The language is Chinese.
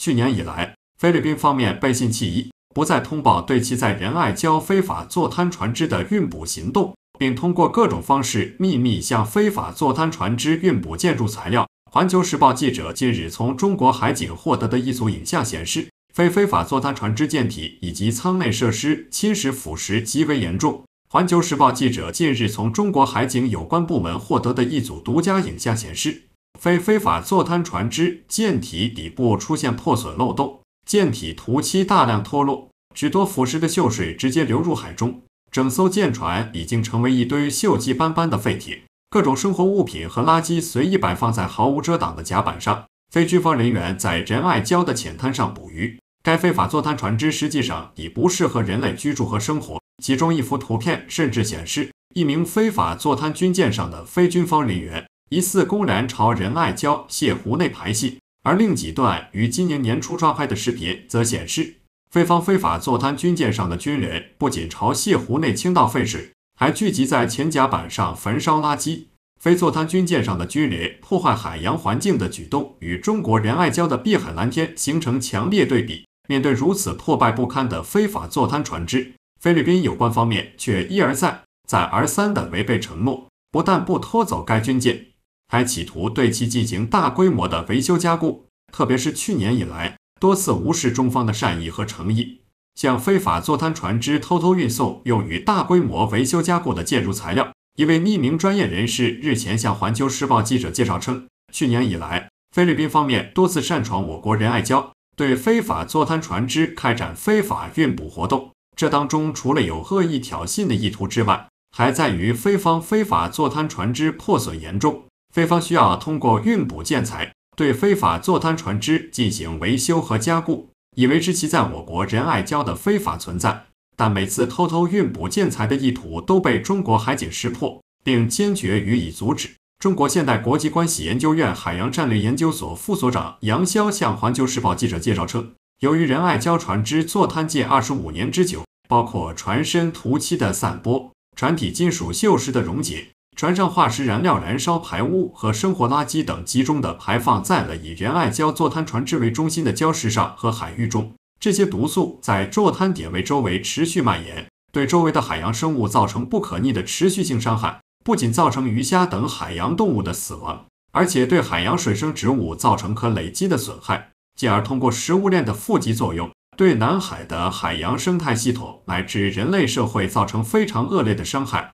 去年以来，菲律宾方面背信弃义，不再通报对其在仁爱礁非法坐滩船只的运补行动，并通过各种方式秘密向非法坐滩船只运补建筑材料。环球时报记者近日从中国海警获得的一组影像显示，非非法坐滩船只舰体以及舱内设施侵蚀腐蚀极为严重。环球时报记者近日从中国海警有关部门获得的一组独家影像显示。非非法坐滩船只舰体底部出现破损漏洞，舰体涂漆大量脱落，许多腐蚀的锈水直接流入海中。整艘舰船已经成为一堆锈迹斑斑的废铁，各种生活物品和垃圾随意摆放在毫无遮挡的甲板上。非军方人员在仁爱礁的浅滩上捕鱼。该非法坐滩船只实际上已不适合人类居住和生活。其中一幅图片甚至显示一名非法坐滩军舰上的非军方人员。疑似公然朝仁爱礁泻湖内排泄，而另几段于今年年初抓拍的视频则显示，菲方非法坐滩军舰上的军人不仅朝泻湖内倾倒废水，还聚集在前甲板上焚烧垃圾。非坐滩军舰上的军人破坏海洋环境的举动，与中国仁爱礁的碧海蓝天形成强烈对比。面对如此破败不堪的非法坐滩船只，菲律宾有关方面却一而再、再而三地违背承诺，不但不拖走该军舰。还企图对其进行大规模的维修加固，特别是去年以来，多次无视中方的善意和诚意，向非法坐滩船只偷偷运送用于大规模维修加固的建筑材料。一位匿名专业人士日前向《环球时报》记者介绍称，去年以来，菲律宾方面多次擅闯我国仁爱礁，对非法坐滩船只开展非法运补活动。这当中除了有恶意挑衅的意图之外，还在于菲方非法坐滩船只破损严重。菲方需要通过运补建材，对非法坐滩船只进行维修和加固，以维持其在我国仁爱礁的非法存在。但每次偷偷运补建材的意图都被中国海警识破，并坚决予以阻止。中国现代国际关系研究院海洋战略研究所副所长杨潇向环球时报记者介绍称，由于仁爱礁船只坐滩近二十五年之久，包括船身涂漆的散播、船体金属锈蚀的溶解。船上化石燃料燃烧、排污和生活垃圾等集中的排放在了以仁爱礁坐滩船只为中心的礁石上和海域中。这些毒素在坐滩点位周围持续蔓延，对周围的海洋生物造成不可逆的持续性伤害。不仅造成鱼虾等海洋动物的死亡，而且对海洋水生植物造成可累积的损害，进而通过食物链的负极作用，对南海的海洋生态系统乃至人类社会造成非常恶劣的伤害。